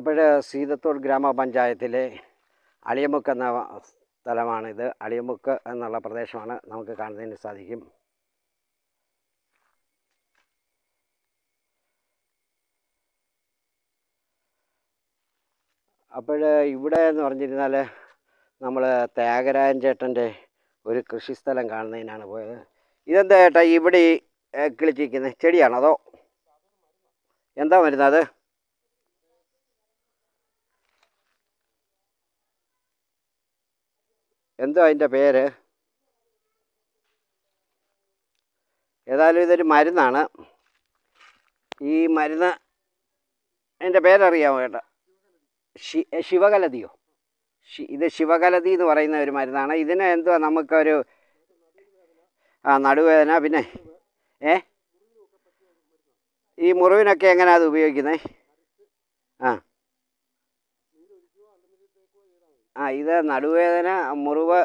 അപ്പോൾ സീതത്തോൾ ഗ്രാമപഞ്ചായത്തിലെ അളിയമുക്ക് എന്ന സ്ഥലമാണിത് അളിയമുക്ക് എന്നുള്ള പ്രദേശമാണ് നമുക്ക് കാണുന്നതിന് സാധിക്കും അപ്പോൾ ഇവിടെ എന്ന് പറഞ്ഞിരുന്നാൽ നമ്മൾ ത്യാഗരാജൻ ചേട്ടൻ്റെ ഒരു കൃഷിസ്ഥലം കാണുന്നതിനാണ് പോയത് ഇതെന്താ ചേട്ടാ ഇവിടെ കിളിച്ചിരിക്കുന്നത് ചെടിയാണോ അതോ എന്താ വരുന്നത് എന്തോ അതിൻ്റെ പേര് ഏതായാലും ഇതൊരു മരുന്നാണ് ഈ മരുന്ന് എൻ്റെ പേരറിയാമോ കേട്ട ശി ശിവകലതിയോ ഇത് ശിവകലതി എന്ന് പറയുന്ന ഒരു മരുന്നാണ് ഇതിന് എന്തുവാ നമുക്കൊരു ആ നടുവേദന പിന്നെ ഏ ഈ മുറിവിനൊക്കെ എങ്ങനെയാണ് അത് ഉപയോഗിക്കുന്നത് ആ ആ ഇത് നടുവേദന മുറിവ്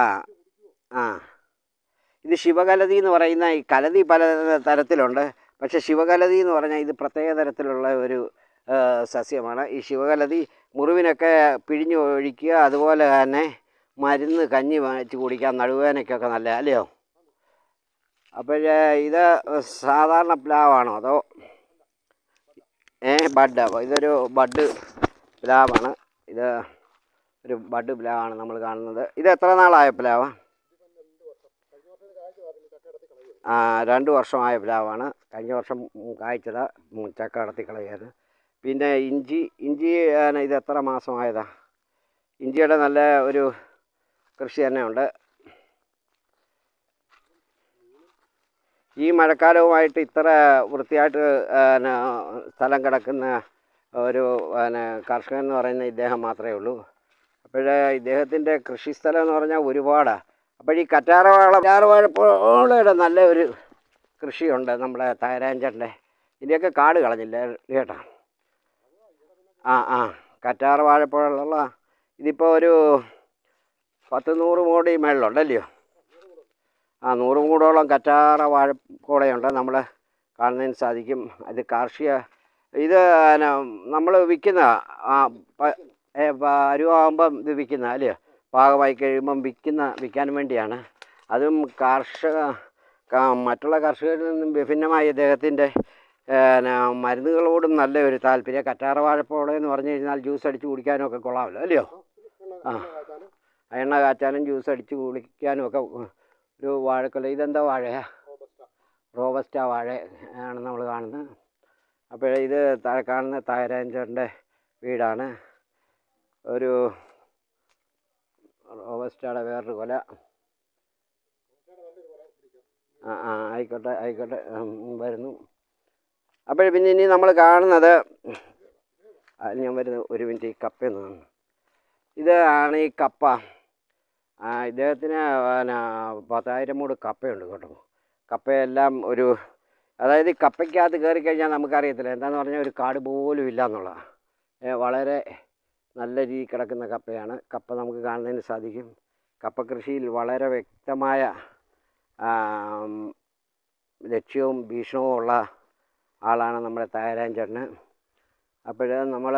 ആ ആ ഇത് ശിവകലതി എന്ന് പറയുന്ന ഈ കലതി പല തരത്തിലുണ്ട് പക്ഷെ ശിവകലതി എന്ന് പറഞ്ഞാൽ ഇത് പ്രത്യേക തരത്തിലുള്ള ഒരു സസ്യമാണ് ഈ ശിവകലതി മുറിവിനൊക്കെ പിഴിഞ്ഞു ഒഴിക്കുക അതുപോലെ തന്നെ മരുന്ന് കഞ്ഞി വാങ്ങിച്ച് കുടിക്കാൻ നടുവേദനയ്ക്കൊക്കെ നല്ല അല്ലയോ അപ്പോഴേ ഇത് സാധാരണ പ്ലാവാണോ അതോ ഏ ബഡ് ഇതൊരു ബഡ് പ്ലാവാണ് ഇത് ഒരു ബഡ് പ്ലാവാണ് നമ്മൾ കാണുന്നത് ഇത് എത്ര നാളായ ആ രണ്ട് വർഷമായ പ്ലാവാണ് കഴിഞ്ഞ വർഷം കായ്ച്ചത് ചക്ക കടത്തി കളയായിരുന്നു പിന്നെ ഇഞ്ചി ഇഞ്ചി ഇത് എത്ര മാസമായതാ ഇഞ്ചിയുടെ നല്ല ഒരു കൃഷി തന്നെ ഉണ്ട് ഈ മഴക്കാലവുമായിട്ട് ഇത്ര വൃത്തിയായിട്ട് സ്ഥലം കിടക്കുന്ന ഒരു പിന്നെ കർഷകൻ എന്ന് പറയുന്ന ഇദ്ദേഹം മാത്രമേ ഉള്ളൂ അപ്പോഴേ ഇദ്ദേഹത്തിൻ്റെ കൃഷിസ്ഥലം എന്ന് പറഞ്ഞാൽ ഒരുപാടാണ് അപ്പോൾ ഈ കറ്റാറവാഴ കറ്റാറവാഴപ്പോളയുടെ നല്ല ഒരു കൃഷിയുണ്ട് നമ്മുടെ തകരാഞ്ചൻ്റെ ഇതിൻ്റെയൊക്കെ കാട് കളഞ്ഞില്ല കേട്ടാ ആ ആ കറ്റാർ ഇതിപ്പോൾ ഒരു പത്ത് നൂറ് മൂടി മേളിലുണ്ടല്ലയോ ആ നൂറ് മൂടോളം കറ്റാറ വാഴക്കോടയുണ്ട് നമ്മൾ കാണുന്നതിന് സാധിക്കും അത് കാർഷിക ഇത് നമ്മൾ വിൽക്കുന്ന അരുവാകുമ്പം ഇത് വിൽക്കുന്ന അല്ലേ പാകമായി കഴിയുമ്പം വിൽക്കുന്ന വിൽക്കാൻ വേണ്ടിയാണ് അതും കർഷക മറ്റുള്ള കർഷകരിൽ നിന്നും വിഭിന്നമായി അദ്ദേഹത്തിൻ്റെ മരുന്നുകളോടും നല്ല ഒരു താല്പര്യം കറ്റാറ വാഴപ്പോള എന്ന് പറഞ്ഞു കഴിഞ്ഞാൽ ജ്യൂസ് അടിച്ച് കുടിക്കാനും ഒക്കെ കൊള്ളാമല്ലോ അല്ലയോ ആ എണ്ണ കാറ്റാനും ജ്യൂസ് അടിച്ച് കുളിക്കാനും ഒക്കെ ഒരു വാഴക്കൊല ഇതെന്താ വാഴയാ റോബസ്റ്റ വാഴ ആണ് നമ്മൾ കാണുന്നത് അപ്പോൾ ഇത് താഴെ കാണുന്ന വീടാണ് ഒരു റോബസ്റ്റയുടെ വേറൊരു കൊല ആ ആ ആയിക്കോട്ടെ ആയിക്കോട്ടെ വരുന്നു അപ്പോൾ പിന്നെ ഇനി നമ്മൾ കാണുന്നത് അതിൽ ഞാൻ വരുന്നത് ഒരു മിനിറ്റ് ഈ കപ്പയെന്ന് ഇത് ആണ് ഈ കപ്പ ഇദ്ദേഹത്തിന് പിന്നെ പത്തായിരം മൂട് കപ്പയുണ്ട് കേട്ടോ കപ്പയെല്ലാം ഒരു അതായത് കപ്പയ്ക്കകത്ത് കയറി കഴിഞ്ഞാൽ നമുക്കറിയത്തില്ല എന്താണെന്ന് പറഞ്ഞാൽ ഒരു കാട് പോലും ഇല്ല എന്നുള്ളതാണ് വളരെ നല്ല രീതിയിൽ കിടക്കുന്ന കപ്പയാണ് കപ്പ നമുക്ക് കാണുന്നതിന് സാധിക്കും കപ്പ കൃഷിയിൽ വളരെ വ്യക്തമായ ലക്ഷ്യവും ഭീഷണവും ഉള്ള ആളാണ് നമ്മുടെ തായരാൻ ചേട്ടന് അപ്പോൾ നമ്മൾ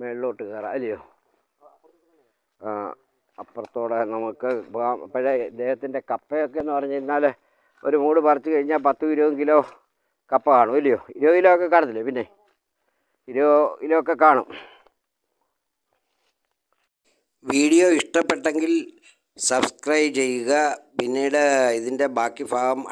മേളിലോട്ട് കയറാം അല്ലയോ അപ്പുറത്തോടെ നമുക്ക് അപ്പോഴേ ഇദ്ദേഹത്തിൻ്റെ കപ്പയൊക്കെ എന്ന് പറഞ്ഞു കഴിഞ്ഞാൽ ഒരു മൂട് പറിച്ച് കഴിഞ്ഞാൽ പത്തും ഇരുപതും കിലോ കപ്പ കാണും ഇല്ലയോ ഇരുപത് കിലോ ഒക്കെ കാണത്തില്ലേ പിന്നെ ഇരുപത് കിലോ ഒക്കെ കാണും വീഡിയോ ഇഷ്ടപ്പെട്ടെങ്കിൽ സബ്സ്ക്രൈബ് ചെയ്യുക പിന്നീട് ഇതിൻ്റെ ബാക്കി ഭാഗം